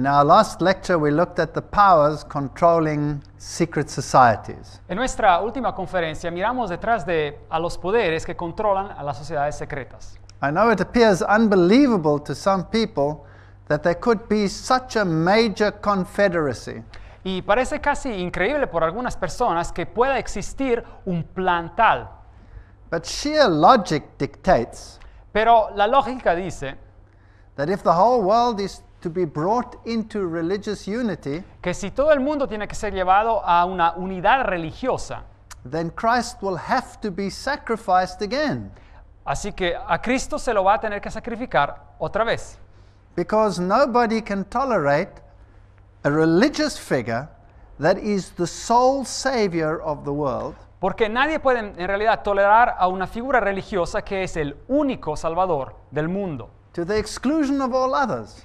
In our last lecture, we looked at the powers controlling secret societies. En nuestra última conferencia miramos detrás de a los poderes que controlan a las sociedades secretas. I know it appears unbelievable to some people that there could be such a major confederacy. Y parece casi increíble por algunas personas que pueda existir un plan tal. But sheer logic dictates Pero la lógica dice that if the whole world is to be brought into religious unity, que si todo el mundo tiene que ser llevado a una unidad religiosa, then Christ will have to be sacrificed again. Así que a Cristo se lo va a tener que sacrificar otra vez. Because nobody can tolerate a religious figure that is the sole savior of the world. Porque nadie puede en realidad tolerar a una figura religiosa que es el único salvador del mundo. To the exclusion of all others.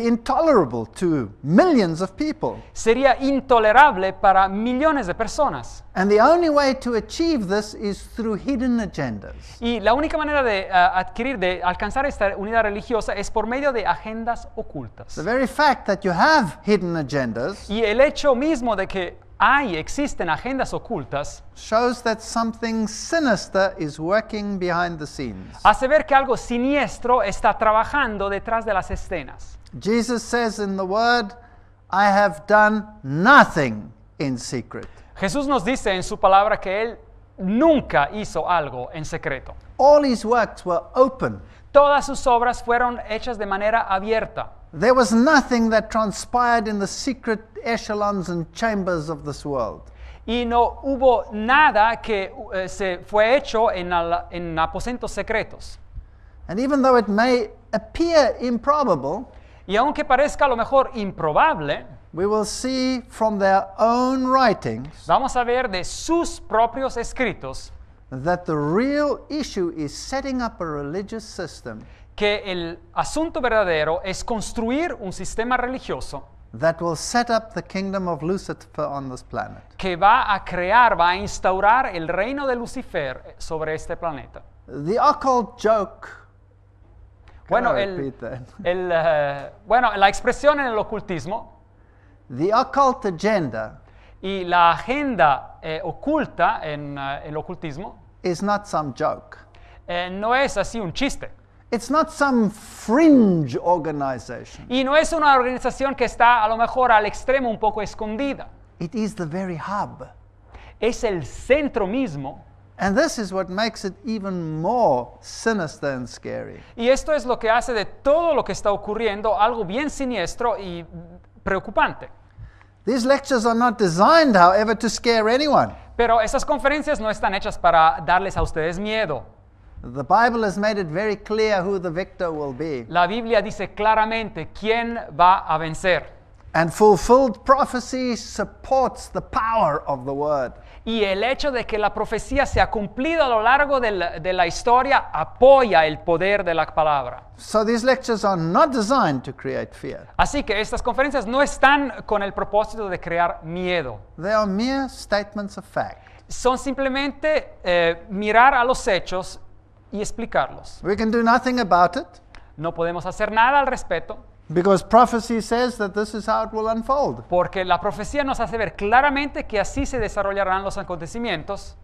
intolerable Sería intolerable para millones de personas. Y la única manera de eh, adquirir de alcanzar esta unidad religiosa es por medio de agendas ocultas. y el hecho mismo de que hay existen agendas ocultas Hace ver que algo siniestro está trabajando detrás de las escenas. Jesus says in the word, I have done nothing in secret. Jesús nos dice en su palabra que él nunca hizo algo en secreto. All his works were open. Todas sus obras fueron hechas de manera abierta. There was nothing that transpired in the secret echelons and chambers of this world. Y no hubo nada que eh, se fue hecho en, al, en aposentos secretos. And even though it may appear improbable, Y aunque parezca a lo mejor improbable, vamos a ver de sus propios escritos que el asunto verdadero es construir un sistema religioso que va a crear, va a instaurar el reino de Lucifer sobre este planeta. The occult joke bueno, el, eh, bueno, la expresión en el ocultismo. y la agenda eh, oculta en eh, el ocultismo. no es así un chiste. Y no es una organización que está a lo mejor al extremo un poco escondida. Es el centro mismo And this is what makes it even more sinister and scary. Y esto es lo que hace de todo lo que está ocurriendo algo bien siniestro y preocupante. These lectures are not designed, however, to scare anyone. Pero esas conferencias no están hechas para darles a ustedes miedo. The Bible has made it very clear who the victor will be. La Biblia dice claramente quién va a vencer. And fulfilled prophecy supports the power of the word. y el hecho de que la profecía se ha cumplido a lo largo de la, historia apoya el poder de la palabra. Así que estas conferencias no están con el propósito de crear miedo. Son simplemente eh, mirar a los hechos y explicarlos. No podemos hacer nada al respecto. Porque la profecía nos hace ver claramente que así se desarrollarán los acontecimientos.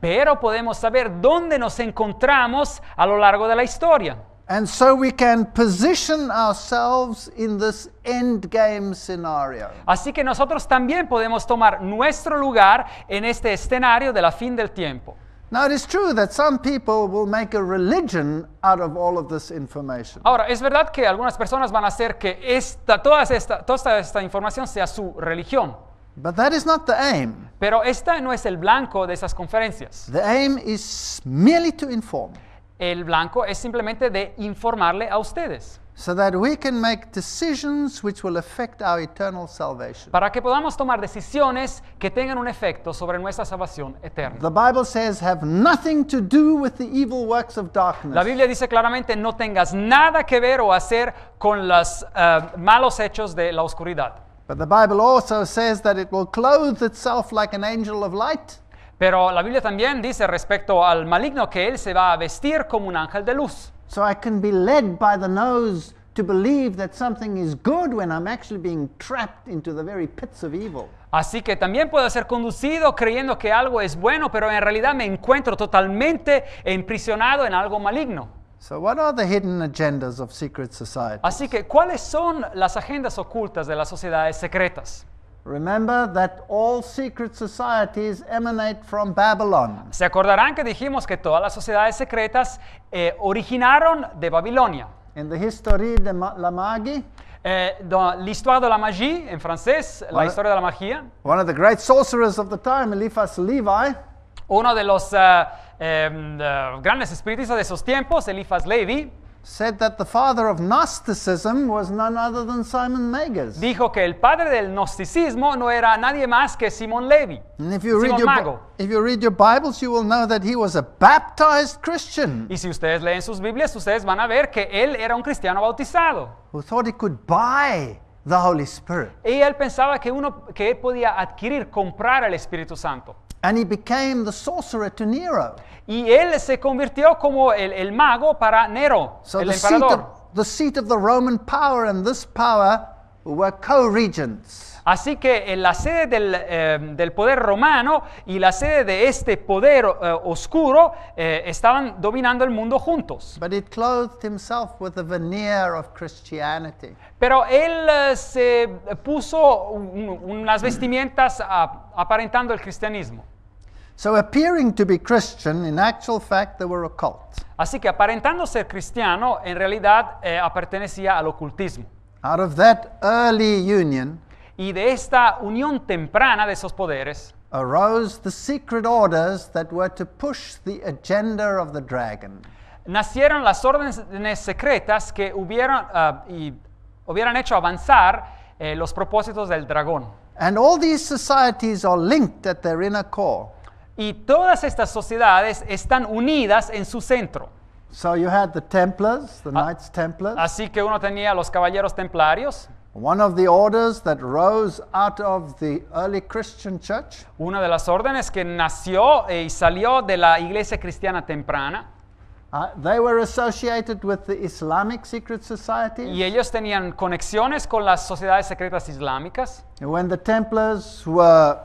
Pero podemos saber dónde nos encontramos a lo largo de la historia. Así que nosotros también podemos tomar nuestro lugar en este escenario de la fin del tiempo. Ahora, es verdad que algunas personas van a hacer que esta, toda, esta, toda esta información sea su religión. But that is not the aim. Pero esta no es el blanco de esas conferencias. The aim is merely to inform. El blanco es simplemente de informarle a ustedes. Para que podamos tomar decisiones que tengan un efecto sobre nuestra salvación eterna. La Biblia dice claramente no tengas nada que ver o hacer con los eh, malos hechos de la oscuridad. Pero la Biblia también dice respecto al maligno que él se va a vestir como un ángel de luz. So I can be led by the nose to believe that something is good when I'm actually being trapped into the very pits of evil. Así que también puedo ser conducido creyendo que algo es bueno, pero en realidad me encuentro totalmente emprisionado en algo maligno. So what are the hidden agendas of secret societies? Así que ¿cuáles son las agendas ocultas de las sociedades secretas? Remember that all secret societies emanate from Babylon. Se acordarán que dijimos que todas las sociedades secretas eh, originaron de Babilonia. In the history de Ma- la magie, Eh, l'histoire de la magie, en francés, la historia de la magia, one of the great sorcerers of the time, Eliphas Levi, uno de los ah, em, ah, grandes espiritistas de esos tiempos, Eliphas Levi, Dijo que el padre del gnosticismo no era nadie más que Simón Levy. Simón Mago. Y si ustedes leen sus Biblias, ustedes van a ver que él era un cristiano bautizado. the Holy Spirit. Y él pensaba que uno que podía adquirir, comprar el Espíritu Santo became Y él se convirtió como el, mago para Nero, el emperador. Así que eh, la sede eh, del, poder romano y la sede de este poder eh, oscuro estaban dominando el mundo juntos. Pero él se puso unas vestimentas aparentando el cristianismo. So appearing to be Christian, in actual fact, they were a cult. Así que aparentando ser cristiano, en realidad eh, pertenecía al ocultismo. Out of that early union, y de esta unión temprana de esos poderes, arose the secret orders that were to push the agenda of the dragon. Nacieron las órdenes secretas que hubieran, uh, ah, y hubieran hecho avanzar eh, los propósitos del dragón. And all these societies are linked at their inner core. Y todas estas sociedades están unidas en su centro. Ah, así que uno tenía los caballeros templarios. Una de las órdenes que nació eh, y salió de la iglesia cristiana temprana. Uh, y ellos tenían conexiones con las sociedades secretas islámicas. And when the Templars were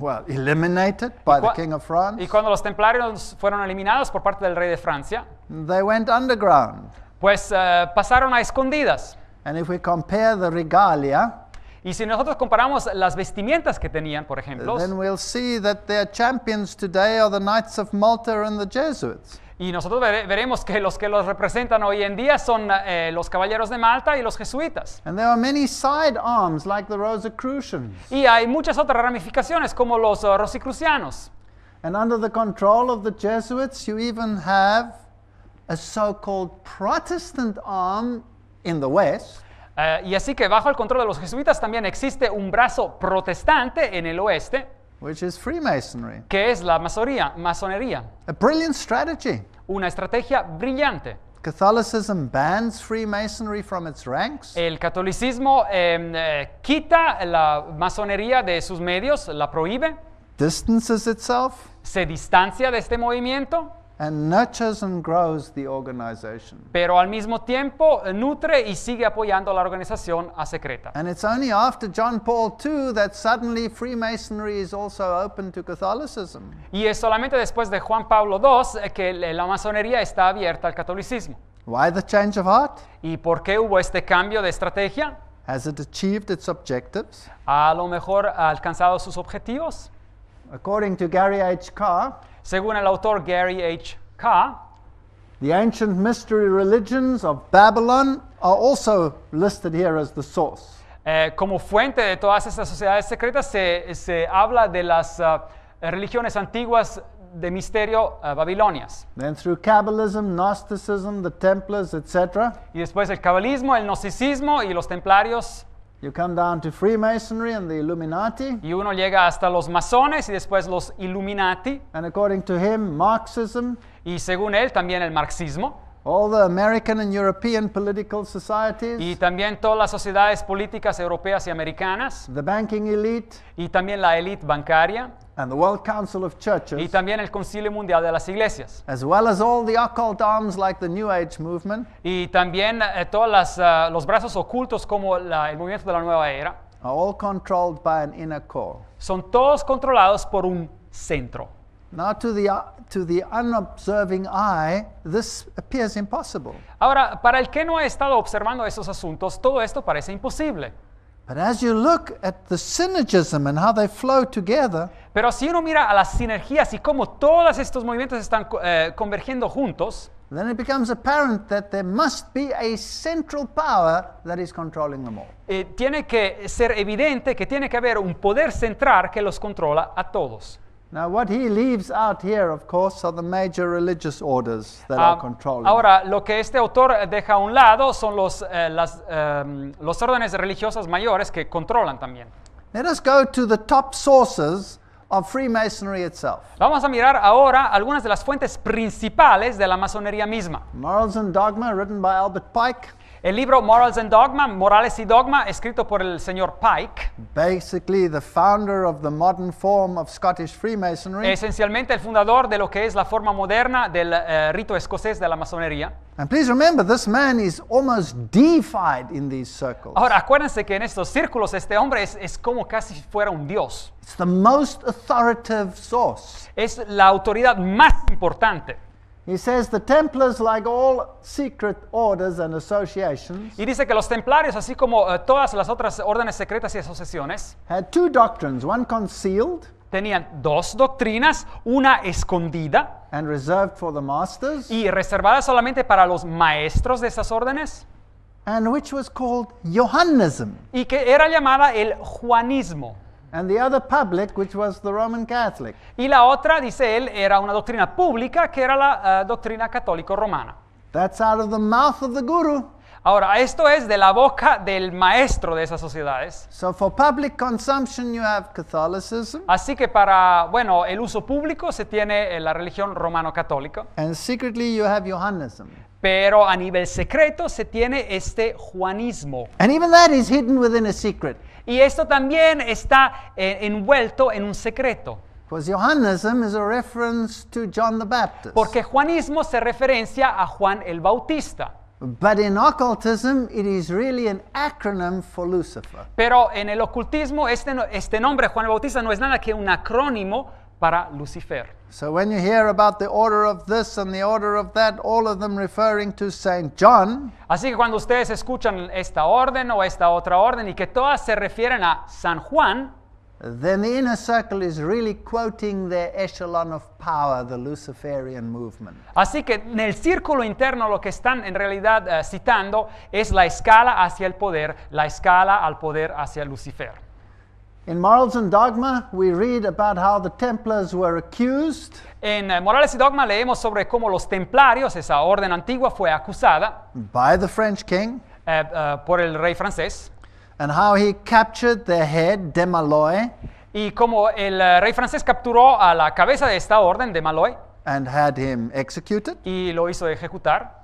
well, eliminated by the king of France. Y cuando los templarios fueron eliminados por parte del rey de Francia, they went underground. pues eh, pasaron a escondidas. And if we compare the regalia, y si nosotros comparamos las vestimentas que tenían, por ejemplo, Y nosotros veremos que los que los representan hoy en día son eh, los caballeros de Malta y los jesuitas. Y hay muchas otras ramificaciones como los eh, rosicrucianos. And under the control of the Jesuits, you even have a so-called Protestant arm in the West. Eh, y así que bajo el control de los jesuitas también existe un brazo protestante en el oeste, que es la masonería. Una estrategia brillante. El catolicismo em, eh, quita la masonería de sus medios, la prohíbe. Se distancia de este movimiento. And nurtures and grows the organization. Pero al mismo tiempo eh, nutre y sigue apoyando a la organización a secreta. And it's only after John Paul II that suddenly Freemasonry is also open to Catholicism. Y es solamente después de Juan Pablo II eh, que la masonería está abierta al catolicismo. Why the change of heart? ¿Y por qué hubo este cambio de estrategia? Has it achieved its objectives? A lo mejor ha alcanzado sus objetivos. According to Gary H. Carr, según el autor Gary H. K., The ancient mystery religions of Babylon are also listed here as the source. Eh, como fuente de todas estas sociedades secretas se, se habla de las uh, religiones antiguas de misterio uh, babilonias. Then through Kabbalism, Gnosticism, the Templars, etc. Y después el cabalismo, el gnosticismo y los templarios. You come down to Freemasonry and the Illuminati. Y uno llega hasta los masones y después los Illuminati. And according to him, Marxism. Y según él también el marxismo. Y también todas las sociedades políticas europeas y americanas. banking elite. Y también la élite bancaria. y también el Concilio Mundial de las Iglesias, as well as all the occult like the New Age movement, y también eh, todos eh, los brazos ocultos como el movimiento de la nueva era, son todos controlados por un centro. Ahora, para el que no ha estado observando esos asuntos, todo esto parece imposible. Pero si uno mira a las sinergias y cómo todos estos movimientos están eh, convergiendo juntos, then it becomes apparent that there must be a central power that is controlling them all. Eh, tiene que ser evidente que tiene que haber un poder central que los controla a todos. Now, what he leaves out here, of course, are the major religious orders that are ah, controlling. Ahora, lo que este autor deja a un lado son los, eh, las, um, los órdenes religiosas mayores que controlan también. Let us go to the top sources of Freemasonry itself. Vamos a mirar ahora algunas de las fuentes principales de la masonería misma. Morals and Dogma, written by Albert Pike. El libro Morals and Dogma, Morales y Dogma, escrito por el señor Pike, esencialmente el fundador de lo que es la forma moderna del eh, rito escocés de la masonería. And please remember, this man is almost deified in Ahora, acuérdense que en estos círculos este hombre es, es como casi fuera un dios. It's the most authoritative source. Es la autoridad más importante y dice que los templarios, así como eh, todas las otras órdenes secretas y asociaciones, tenían dos doctrinas, una escondida y reservada solamente para los maestros de esas órdenes, y que era llamada el Juanismo. And the other public, which was the Roman Catholic. Y la otra, dice él, era una doctrina pública que era la uh, doctrina católico-romana. That's out of the mouth of the guru. Ahora, esto es de la boca del maestro de esas sociedades. So for public consumption you have Catholicism. Así que para, bueno, el uso público se tiene eh, la religión romano-católica. And secretly you have Johannism. Pero a nivel secreto se tiene este juanismo. Y esto también está eh, envuelto en un secreto. Porque juanismo se referencia a Juan el Bautista. Pero en el ocultismo este, este nombre Juan el Bautista no es nada que un acrónimo para Lucifer. So when you hear about the order of this and the order of that, all of them referring to Saint John. Así que cuando ustedes escuchan esta orden o esta otra orden y que todas se refieren a San Juan, then the inner circle is really quoting their echelon of power, the Luciferian movement. Así que en el círculo interno lo que están en realidad eh, citando es la escala hacia el poder, la escala al poder hacia Lucifer. En Morales y Dogma leemos sobre cómo los templarios, esa orden antigua, fue acusada eh, eh, por el rey francés y cómo el eh, rey francés capturó a la cabeza de esta orden de Maloy y lo hizo ejecutar.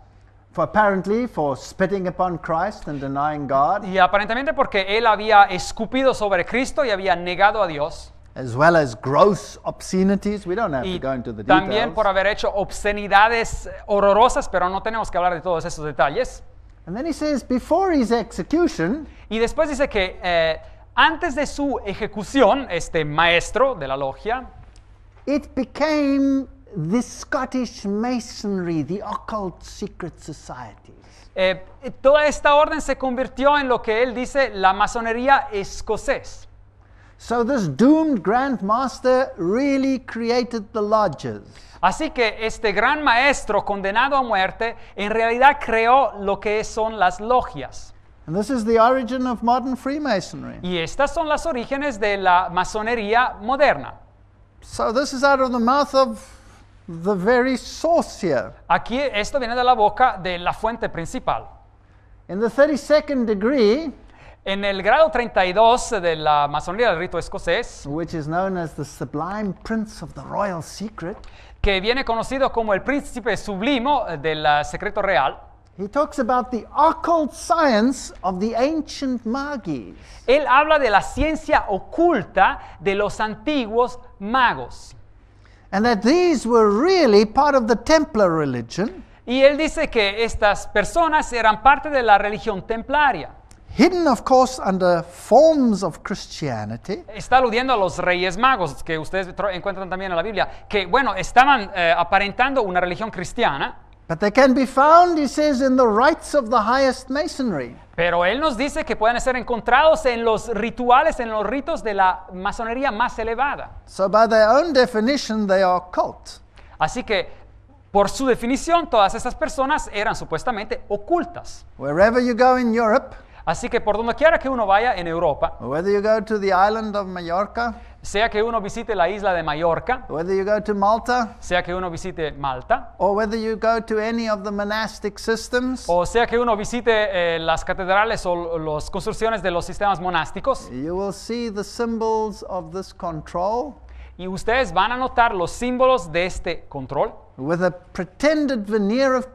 Y aparentemente porque él había escupido sobre Cristo y había negado a Dios. As well as gross obscenities. We don't have to go into the También por haber hecho obscenidades horrorosas, pero no tenemos que hablar de todos esos detalles. And then he says, before his execution, y después dice que eh, antes de su ejecución, este maestro de la logia, it became the Scottish Masonry, the Occult Secret societies. Eh, toda esta orden se convirtió en lo que él dice la masonería escocés. So this doomed Grand Master really created the lodges. Así que este gran maestro condenado a muerte en realidad creó lo que son las logias. And this is the origin of modern Freemasonry. Y estas son las orígenes de la masonería moderna. So this is out of the mouth of the very source here. Aquí esto viene de la boca de la fuente principal. In the 32nd degree, en el grado 32 de la masonería del rito escocés, which is known as the sublime prince of the royal secret, que viene conocido como el príncipe sublimo del eh, secreto real. He talks about the occult science of the ancient magis. Él habla de la ciencia oculta de los antiguos magos. And that these were really part of the Templar religion. Y él dice que estas personas eran parte de la religión templaria. Hidden, of course, under forms of Christianity. Está aludiendo a los Reyes Magos que ustedes encuentran también en la Biblia, que bueno, estaban eh, aparentando una religión cristiana. Pero él nos dice que pueden ser encontrados en los rituales, en los ritos de la masonería más elevada. Así que por su definición, todas esas personas eran supuestamente ocultas. you go in Europe, Así que por donde quiera que uno vaya en Europa, sea que uno visite la isla de Mallorca, sea que uno visite Malta, o sea que uno visite eh, las catedrales o las construcciones de los sistemas monásticos, you will see the symbols of this control y ustedes van a notar los símbolos de este control. With a pretended veneer of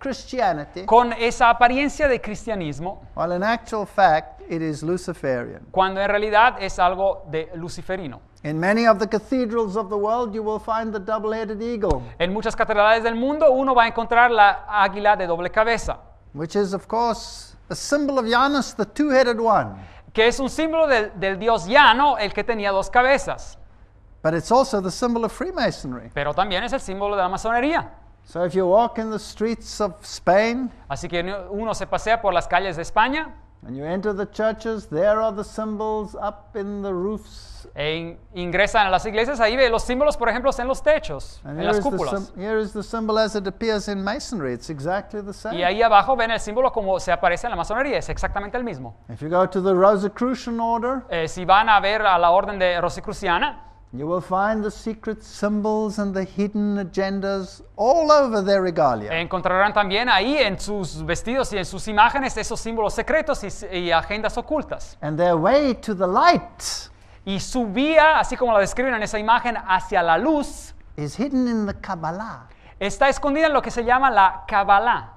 Christianity, con esa apariencia de cristianismo, while in actual fact it is Luciferian. cuando en realidad es algo de luciferino. In many of the cathedrals of the world you will find the double-headed eagle. En muchas catedrales del mundo uno va a encontrar la águila de doble cabeza. Which is of course a symbol of Janus, the two-headed one. Que es un símbolo del, del dios Llano, el que tenía dos cabezas. Pero también es el símbolo de la masonería. así que uno se pasea por las calles de España, and E ingresan a las iglesias, ahí ve los símbolos, por ejemplo, en los techos, en las cúpulas. Y ahí abajo ven el símbolo como se aparece en la masonería, es exactamente el mismo. Eh, si van a ver a la orden de Rosicruciana, Encontrarán también ahí en sus vestidos y en sus imágenes esos símbolos secretos y, agendas ocultas. Y su vía, así como la describen en esa imagen, hacia la luz, está escondida en lo que se llama la Kabbalah.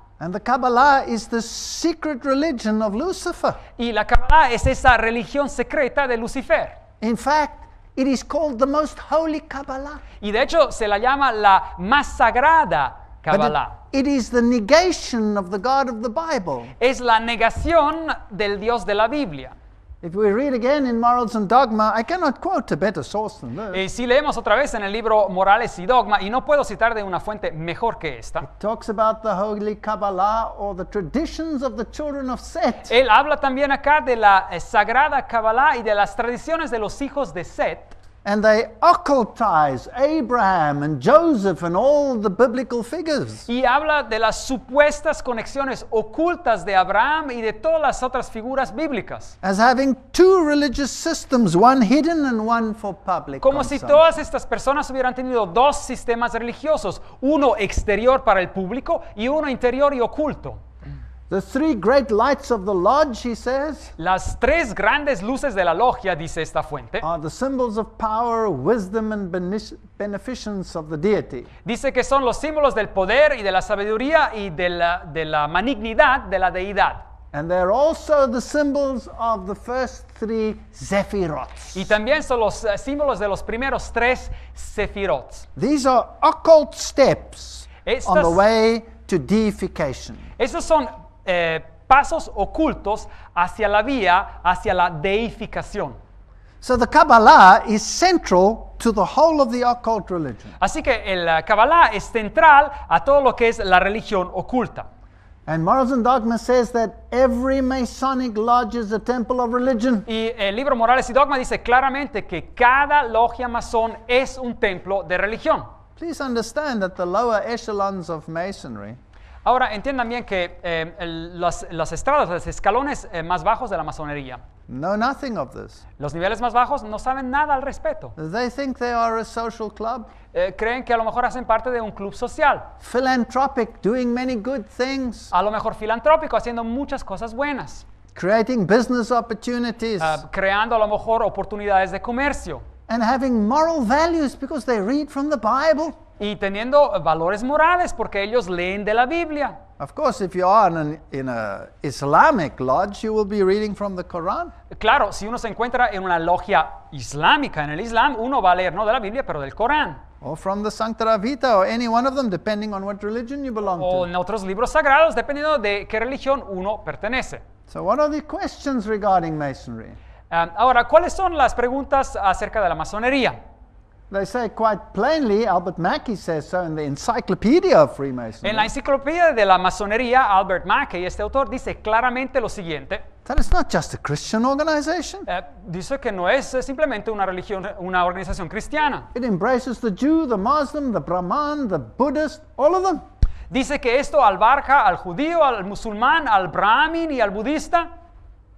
Y la Kabbalah es esa religión secreta de Lucifer. In fact, It is called the most holy Kabbalah. Y de hecho se la llama la más sagrada Kabbalah. It is the negation of the God of the Bible. Es la negación del Dios de la Biblia. Y eh, si leemos otra vez en el libro Morales y Dogma, y no puedo citar de una fuente mejor que esta. Él habla también acá de la eh, sagrada Kabbalah y de las tradiciones de los hijos de Set. Y habla de las supuestas conexiones ocultas de Abraham y de todas las otras figuras bíblicas. As having two religious systems, one hidden and one for public. Como si todas estas personas hubieran tenido dos sistemas religiosos, uno exterior para el público y uno interior y oculto. The three great lights of the lodge, he says, Las tres grandes luces de la logia, dice esta fuente, are the symbols of power, wisdom, and benefic- beneficence of the deity. dice que son los símbolos del poder y de la sabiduría y de la, de la benignidad de la deidad. And they're also the symbols of the first three sephirots. Y también son los eh, símbolos de los primeros tres sefirots. These are occult steps on the way to deification. Esos son eh, pasos ocultos hacia la vía, hacia la deificación. So the Kabbalah is central to the whole of the occult religion. Así que el eh, Kabbalah es central a todo lo que es la religión oculta. And Morals and Dogma says that every Masonic lodge is a temple of religion. Y el libro Morales y Dogma dice claramente que cada logia masón es un templo de religión. Please understand that the lower echelons of masonry Ahora, entiendan bien que eh, el, las, estradas, los escalones eh, más bajos de la masonería, No nothing of this. los niveles más bajos no saben nada al respecto. They think they are a social club. Eh, creen que a lo mejor hacen parte de un club social. Philanthropic, doing many good things. A lo mejor filantrópico, haciendo muchas cosas buenas. Creating business opportunities. Uh, creando a lo mejor oportunidades de comercio. And having moral values because they read from the Bible y teniendo valores morales porque ellos leen de la Biblia. Of course, if you are in an Islamic lodge, you will be reading from the Claro, si uno se encuentra en una logia islámica en el Islam, uno va a leer no de la Biblia, pero del Corán. Or from the Vita or any one of them depending on what religion you belong o to. O en otros libros sagrados dependiendo de qué religión uno pertenece. So the questions regarding masonry? ahora, ¿cuáles son las preguntas acerca de la masonería? they say quite plainly, Albert Mackey says so in the Encyclopedia of Freemasonry. En la enciclopedia de la masonería, Albert Mackey, este autor, dice claramente lo siguiente. That it's not just a Christian organization. Eh, dice que no es eh, simplemente una religión, una organización cristiana. It embraces the Jew, the Muslim, the Brahman, the Buddhist, all of them. Dice que esto albarca al judío, al musulmán, al brahmin y al budista.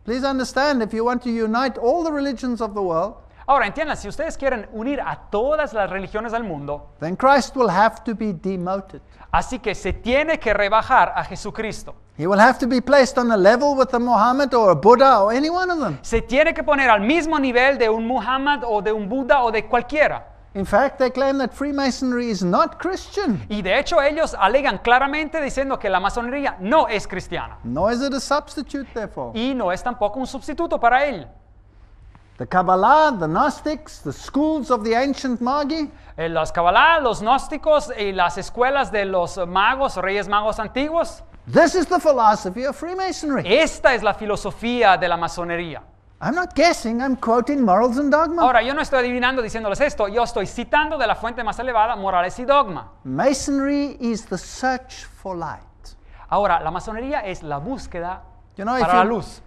Please understand, if you want to unite all the religions of the world, Ahora entiendan, si ustedes quieren unir a todas las religiones del mundo, then Christ will have to be demoted. Así que se tiene que rebajar a Jesucristo. He will have to be placed on level with a Muhammad or a Buddha or any one of them. Se tiene que poner al mismo nivel de un Muhammad o de un Buda o de cualquiera. In fact, they claim that Freemasonry is not Christian. Y de hecho ellos alegan claramente diciendo que la masonería no es cristiana. is a substitute, Y no es tampoco un sustituto para él. The Kabbalah, Los eh, Kabbalah, los gnósticos y las escuelas de los magos, reyes magos antiguos. This is the philosophy of Freemasonry. Esta es la filosofía de la masonería. I'm not guessing, I'm quoting morals and dogma. Ahora, yo no estoy adivinando diciéndoles esto, yo estoy citando de la fuente más elevada morales y dogma. Masonry is the search for light. Ahora, la masonería es la búsqueda You know, para la luz.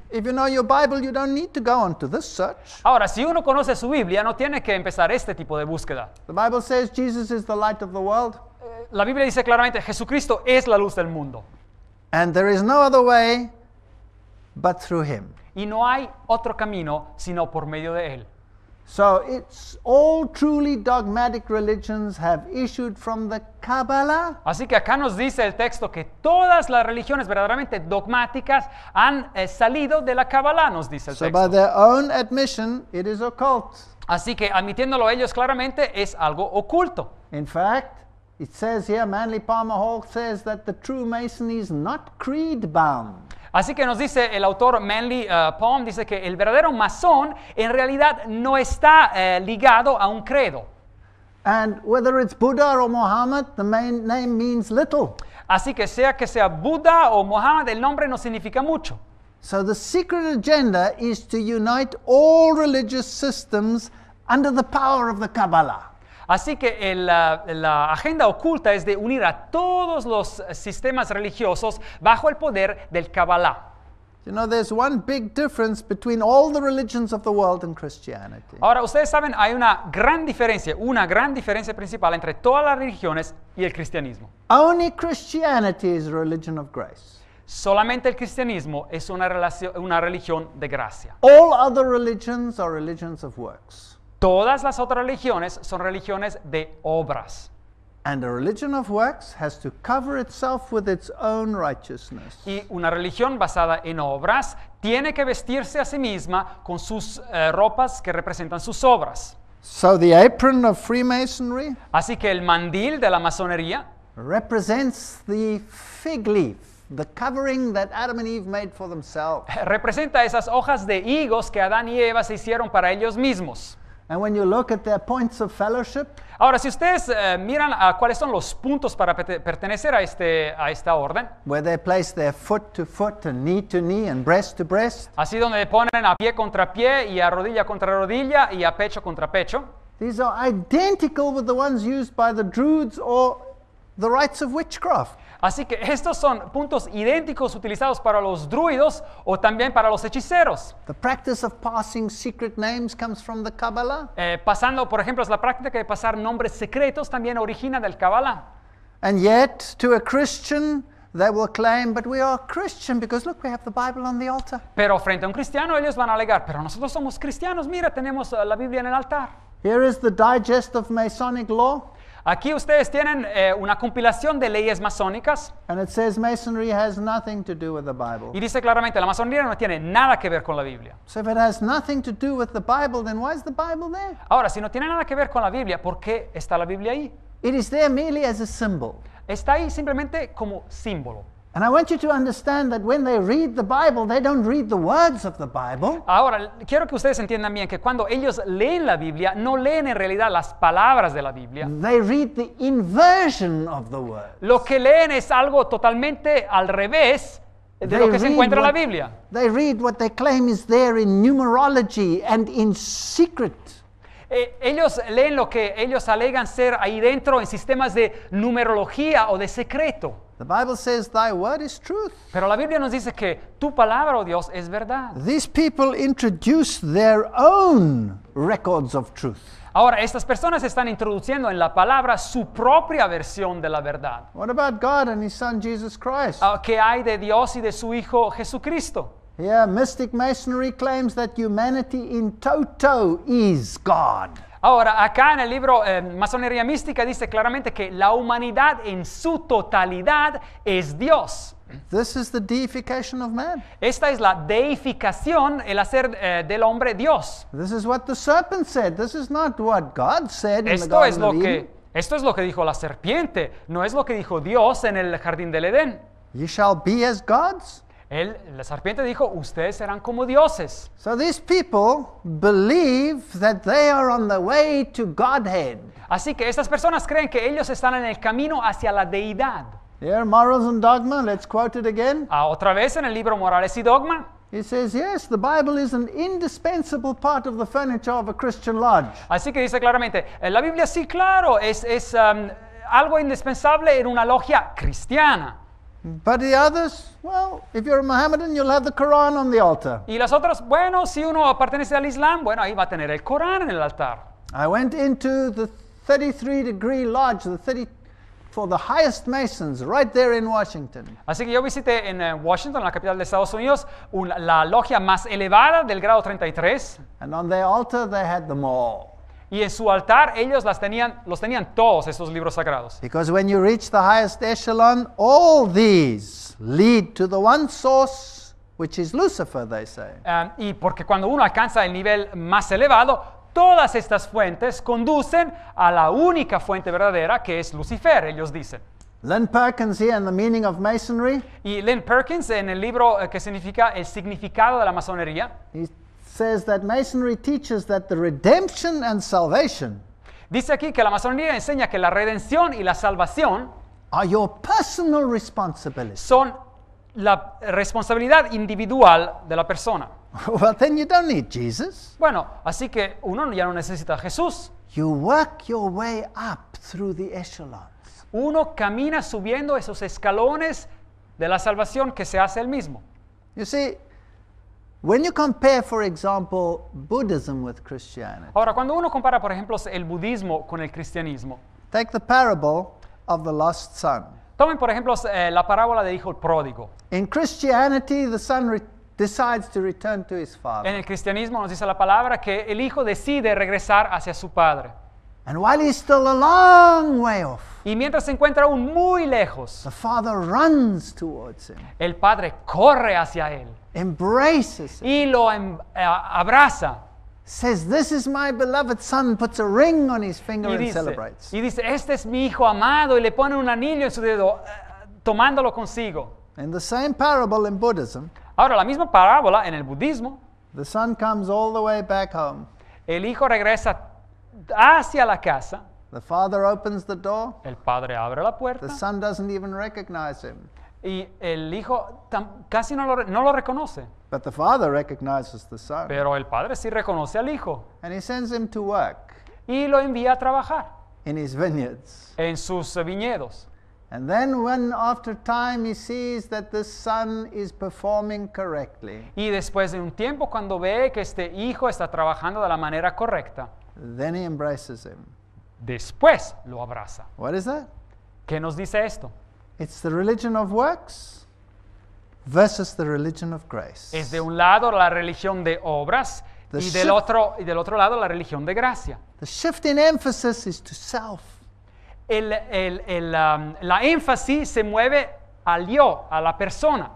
Ahora, si uno conoce su Biblia, no tiene que empezar este tipo de búsqueda. The Bible says Jesus is the light of the world. Eh, la Biblia dice claramente, Jesucristo es la luz del mundo. And there is no other way but through him. Y no hay otro camino sino por medio de él. So it's all truly dogmatic religions have issued from the Así que acá nos dice el texto que todas las religiones verdaderamente dogmáticas han eh, salido de la Kabbalah, nos dice el so texto. By their own admission, it is Así que admitiéndolo ellos claramente es algo oculto. In fact, it says here Manly Palmer Hall says that the true mason is not creed bound. Así que nos dice el autor Manly eh, Palm, dice que el verdadero masón en realidad no está eh, ligado a un credo. And whether it's Buddha or Muhammad, the main name means little. Así que sea que sea Buda o Muhammad, el nombre no significa mucho. So the secret agenda is to unite all religious systems under the power of the Kabbalah. Así que la, agenda oculta es de unir a todos los sistemas religiosos bajo el poder del Kabbalah. Ahora, ustedes saben, hay una gran diferencia, una gran diferencia principal entre todas las religiones y el cristianismo. Solamente el cristianismo es una, una religión de gracia. All other religions are religions of works. Todas las otras religiones son religiones de obras. Y una religión basada en obras tiene que vestirse a sí misma con sus eh, ropas que representan sus obras. Así que el mandil de la masonería representa esas hojas de higos que Adán y Eva se hicieron para ellos mismos. And when you look at their points of fellowship, Ahora, si ustedes eh, miran a cuáles son los puntos para pertenecer a, este, a esta orden, where they place their foot to foot and knee to knee and breast to breast, así donde ponen a pie contra pie y a rodilla contra rodilla y a pecho contra pecho, these are identical with the ones used by the Druids or the rites of witchcraft. Así que estos son puntos idénticos utilizados para los druidos o también para los hechiceros. The of passing comes Kabbalah. Eh, pasando, por ejemplo, es la práctica de pasar nombres secretos también origina del Kabbalah. Pero frente a un cristiano ellos van a alegar, pero nosotros somos cristianos, mira, tenemos eh, la Biblia en el altar. Here is the digest of Masonic law. Aquí ustedes tienen eh, una compilación de leyes masónicas. Y dice claramente la masonería no tiene nada que ver con la Biblia. Ahora, si no tiene nada que ver con la Biblia, ¿por qué está la Biblia ahí? Está ahí simplemente como símbolo. And I want you to understand that when they read the Bible, they don't read the words of the Bible. Ahora, quiero que ustedes entiendan bien que cuando ellos leen la Biblia, no leen en realidad las palabras de la Biblia. They read the inversion of the words. Lo que leen es algo totalmente al revés de they lo que se encuentra en la Biblia. They read what they claim is there in numerology and in secret. Eh, ellos leen lo que ellos alegan ser ahí dentro en sistemas de numerología o de secreto. Pero la Biblia nos dice que tu palabra, oh Dios, es verdad. Ahora, estas personas están introduciendo en la palabra su propia versión de la verdad. What ah, ¿Qué hay de Dios y de su hijo Jesucristo? Yeah, mystic masonry claims that humanity in toto is God. Ahora, acá en el libro eh, Masonería Mística dice claramente que la humanidad en su totalidad es Dios. This is the deification of man. Esta es la deificación, el hacer eh, del hombre Dios. This is what the serpent said. This is not what God said Esto in the Garden es lo of Eden. que esto es lo que dijo la serpiente, no es lo que dijo Dios en el jardín del Edén. Ye shall be as gods. Él, la serpiente dijo, ustedes serán como dioses. So these people believe that they are on the way to Godhead. Así que estas personas creen que ellos están en el camino hacia la deidad. Morals and Dogma, let's quote it again. Ah, otra vez en el libro Morales y Dogma. says, yes, the Bible is an indispensable part of the furniture of a Christian lodge. Así que dice claramente, eh, la Biblia sí, claro, es, es um, algo indispensable en una logia cristiana. But the others, well, if you're a Mohammedan, you'll have the Quran on the altar. Y las otras, bueno, si uno pertenece al Islam, bueno, ahí va a tener el Corán en el altar. I went into the 33 degree lodge, the 30 for the highest masons right there in Washington. Así que yo visité en uh, Washington, la capital de Estados Unidos, un, la logia más elevada del grado 33. And on their altar they had them all. Y en su altar ellos las tenían, los tenían todos esos libros sagrados. Because when you reach the highest echelon, all these lead to the one source which is Lucifer, they say. y porque cuando uno alcanza el nivel más elevado, todas estas fuentes conducen a la única fuente verdadera que es Lucifer, ellos dicen. Lynn Perkins in Meaning of Masonry. Y Lynn Perkins en el libro eh, que significa El significado de la masonería. Dice aquí que la masonería enseña que la redención y la salvación son la responsabilidad individual de la persona. you don't need Jesus. Bueno, así que uno ya no necesita a Jesús. You work your way up through the echelons. Uno camina subiendo esos escalones de la salvación que se hace él mismo. You see, Ahora, cuando uno compara, por ejemplo, el budismo con el cristianismo, take the parable of the lost son. tomen, por ejemplo, eh, la parábola del hijo pródigo. In Christianity, the son decides to return to his En el cristianismo nos dice la palabra que el hijo decide regresar hacia su padre. And while he's still a long way off, Y mientras se encuentra aún muy lejos, the father runs towards him. el padre corre hacia él Embraces Y lo em, eh, abraza. Says, this is my beloved son, puts a ring on his finger dice, and celebrates. Y dice, este es mi hijo amado, y le pone un anillo en su dedo, eh, tomándolo consigo. In the same parable in Buddhism, Ahora, la misma parábola en el budismo, the son comes all the way back home. El hijo regresa hacia la casa. The father opens the door. El padre abre la puerta. The son doesn't even recognize him. Y el hijo casi no lo, reconoce. Pero el padre sí reconoce al hijo. Y lo envía a trabajar. En sus viñedos. Y después de un tiempo cuando ve que este hijo está trabajando de la manera correcta. Después lo abraza. ¿Qué nos dice esto? It's the religion of works versus the religion of grace. Es de un lado la religión de obras The y del, otro, y del otro lado la religión de gracia. The shift in emphasis is to self. El- el- el, um, la énfasis se mueve al yo, a la persona.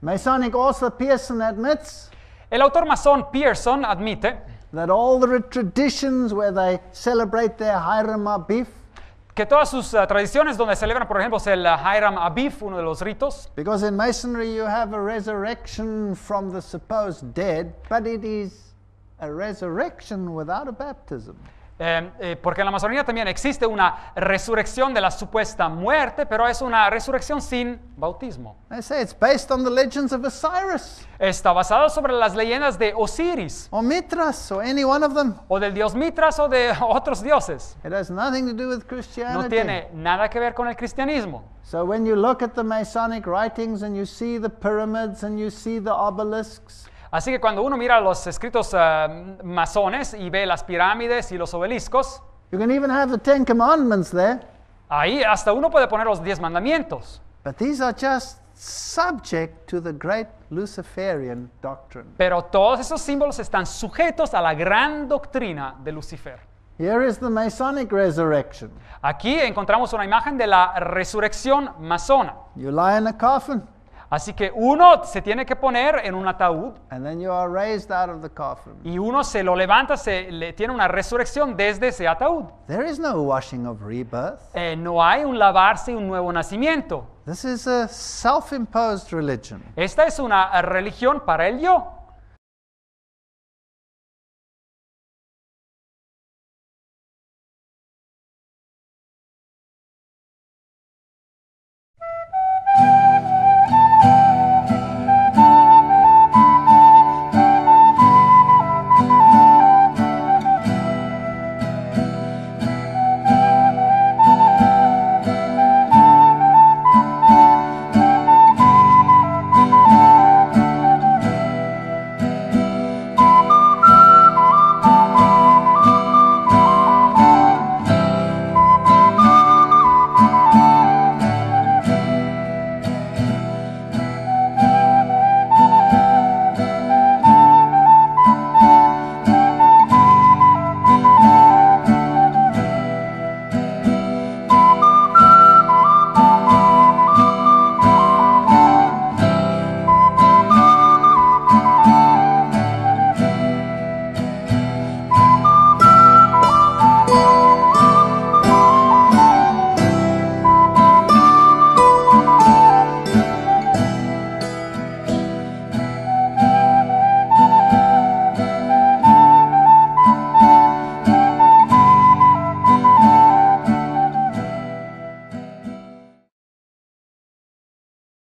Masonic author Pearson admits El autor masón Pearson admite that all the traditions where they celebrate their Hiram beef que todas sus uh, tradiciones donde celebran, por ejemplo, el uh, ah, Hiram Abif, uno de los ritos. Because in Masonry you have a resurrection from the supposed dead, but it is a resurrection without a baptism. Eh, eh, porque en la Amazonía también existe una resurrección de la supuesta muerte, pero es una resurrección sin bautismo. Say it's based on the legends of Osiris. Está basado sobre las leyendas de Osiris. O Mitras, or any one of them. O del dios Mitras o de otros dioses. It has nothing to do with Christianity. No tiene nada que ver con el cristianismo. So when you look at the Masonic writings and you see the pyramids and you see the obelisks. Así que cuando uno mira los escritos eh, masones y ve las pirámides y los obeliscos, ahí hasta uno puede poner los diez mandamientos. Pero todos esos símbolos están sujetos a la gran doctrina de Lucifer. Aquí encontramos una imagen de la resurrección masona. You lie in a coffin. Así que uno se tiene que poner en un ataúd. Y uno se lo levanta, se le tiene una resurrección desde ese ataúd. Eh, no hay un lavarse y un nuevo nacimiento. Esta es una religión para el yo.